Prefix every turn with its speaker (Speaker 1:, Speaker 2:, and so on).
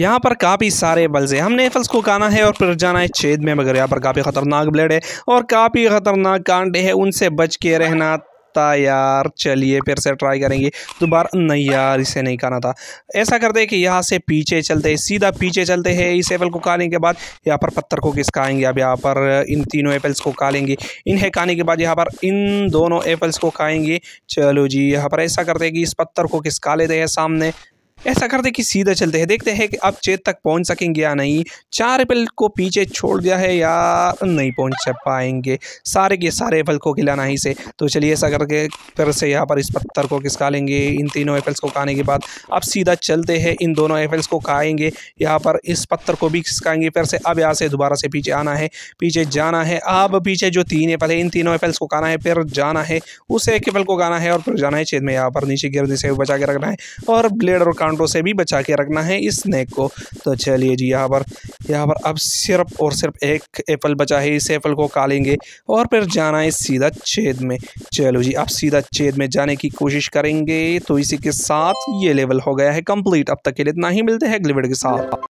Speaker 1: यहाँ पर काफ़ी सारे बल्स हैं हमने एफल्स को काना है और फिर जाना है छेद में मगर यहाँ पर काफ़ी ख़तरनाक ब्लेड है और काफ़ी ख़तरनाक कांटे हैं उनसे बच के रहना था यार चलिए फिर से ट्राई करेंगे दोबारा नहीं यार इसे नहीं खाना था ऐसा करते हैं कि यहाँ से पीछे चलते हैं सीधा पीछे चलते हैं इस एपल को खाने के बाद यहाँ पर पत्थर को किस खाएंगे अब यहाँ पर इन तीनों एपल्स को खा लेंगे इन्हें खाने के बाद यहाँ पर इन दोनों एपल्स को खाएंगे चलो जी यहाँ पर ऐसा करते हैं कि इस पत्थर को किस खा लेते हैं सामने ऐसा करते कि सीधे चलते हैं देखते हैं कि अब चेत तक पहुंच सकेंगे या नहीं चार एपल को पीछे छोड़ दिया है या नहीं पहुंच पाएंगे सारे के सारे एपल को खिलाना ही से तो चलिए ऐसा करके फिर से यहाँ पर इस पत्थर को किसका लेंगे इन तीनों एपल्स को खाने के बाद अब सीधा चलते हैं इन दोनों एपल्स को खाएंगे यहाँ पर इस पत्थर को भी खिसकाएंगे फिर से अब यहाँ से दोबारा से पीछे आना है पीछे जाना है अब पीछे जो तीन एपल है इन तीनों एपल्स को खाना है फिर जाना है उस एक एपल को खाना है और फिर जाना है चेत में यहाँ पर नीचे गिरने से बचा के रखना है और ब्लेड और कीटाणुओं से भी बचा के रखना है इस स्नैक को तो चलिए जी यहाँ पर यहाँ पर अब सिर्फ और सिर्फ एक एप्पल बचा है इस एप्पल को कालेंगे और फिर जाना है सीधा छेद में चलो जी अब सीधा छेद में जाने की कोशिश करेंगे तो इसी के साथ ये लेवल हो गया है कंप्लीट अब तक के लिए इतना ही मिलते हैं अगले वीडियो के साथ